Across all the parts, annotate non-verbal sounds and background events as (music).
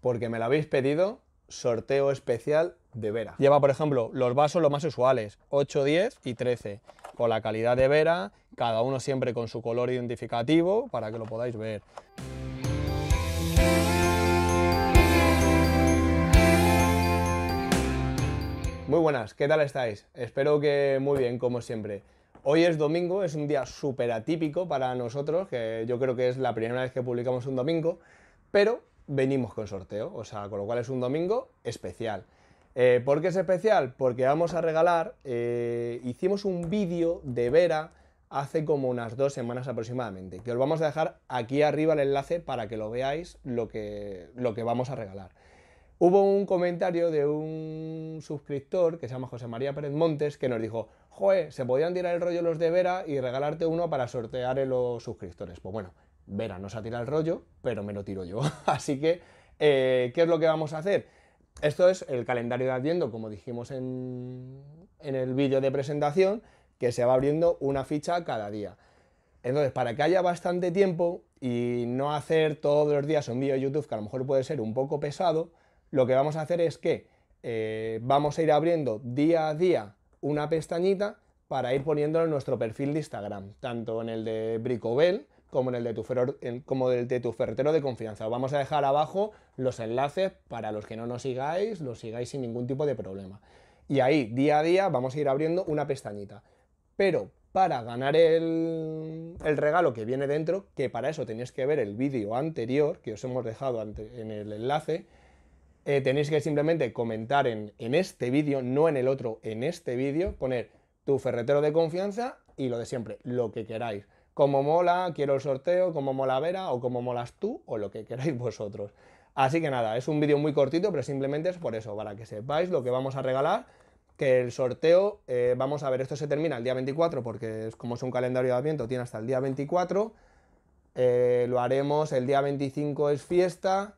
porque me lo habéis pedido, sorteo especial de Vera. Lleva, por ejemplo, los vasos los más usuales, 8, 10 y 13, con la calidad de Vera, cada uno siempre con su color identificativo para que lo podáis ver. Muy buenas, ¿qué tal estáis? Espero que muy bien, como siempre. Hoy es domingo, es un día súper atípico para nosotros, que yo creo que es la primera vez que publicamos un domingo, pero venimos con sorteo, o sea, con lo cual es un domingo especial. Eh, ¿Por qué es especial? Porque vamos a regalar, eh, hicimos un vídeo de Vera hace como unas dos semanas aproximadamente, que os vamos a dejar aquí arriba el enlace para que lo veáis lo que, lo que vamos a regalar. Hubo un comentario de un suscriptor que se llama José María Pérez Montes que nos dijo, joe, se podían tirar el rollo los de Vera y regalarte uno para sortear en los suscriptores. Pues bueno, Vera no se ha tirado el rollo, pero me lo tiro yo. (laughs) Así que, eh, ¿qué es lo que vamos a hacer? Esto es el calendario de adviento, como dijimos en, el vídeo de presentación, que se va abriendo una ficha cada día. Entonces, para que haya bastante tiempo y no hacer todos los días un vídeo de YouTube, que a lo mejor puede ser un poco pesado, lo que vamos a hacer es que eh, vamos a ir abriendo día a día una pestañita para ir poniéndolo en nuestro perfil de Instagram, tanto en el de Bricobel, como, en el de tu ferretero de confianza. Os vamos a dejar abajo los enlaces para los que no nos sigáis, los sigáis sin ningún tipo de problema. Y ahí, día a día, vamos a ir abriendo una pestañita. Pero para ganar el, regalo que viene dentro, que para eso tenéis que ver el vídeo anterior, que os hemos dejado en el enlace, eh, tenéis que simplemente comentar en este vídeo, no en el otro, en este vídeo, poner tu ferretero de confianza y lo de siempre, lo que queráis como mola, quiero el sorteo, como mola Vera o como molas tú o lo que queráis (laughs) vosotros. Así que nada, es un vídeo muy cortito, pero simplemente es por eso, para que sepáis lo que vamos a regalar, que el sorteo, eh, vamos a ver, esto se termina el día 24, porque es como es un calendario de aviento, tiene hasta el día 24, eh, lo haremos, el día 25 es fiesta,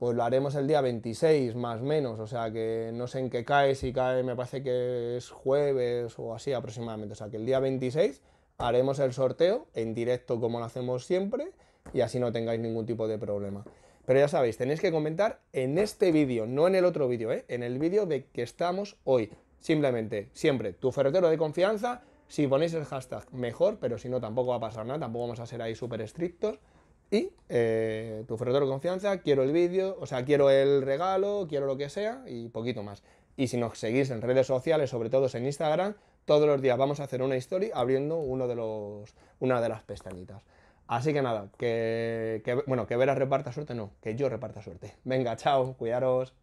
pues lo haremos el día 26 más menos, o sea que no sé en qué cae, si cae me parece que es jueves o así aproximadamente, o sea que el día 26 haremos el sorteo en directo como lo hacemos siempre y así no tengáis ningún tipo de problema. Pero ya sabéis, tenéis que comentar en este vídeo, no en el otro vídeo, ¿eh? en el vídeo de que estamos hoy. Simplemente, siempre, tu ferretero de confianza, si ponéis el hashtag mejor, pero si no tampoco va a pasar nada, tampoco vamos a ser ahí súper estrictos. Y eh, tu ferretero de confianza, quiero el vídeo, o sea, quiero el regalo, quiero lo que sea y poquito más. Y si nos seguís en redes sociales, sobre todo en Instagram, todos los días vamos a hacer una historia abriendo uno de los, una de las pestañitas. Así que nada, que, bueno, que Vera reparta suerte, no, que yo reparta suerte. Venga, chao, cuidaros.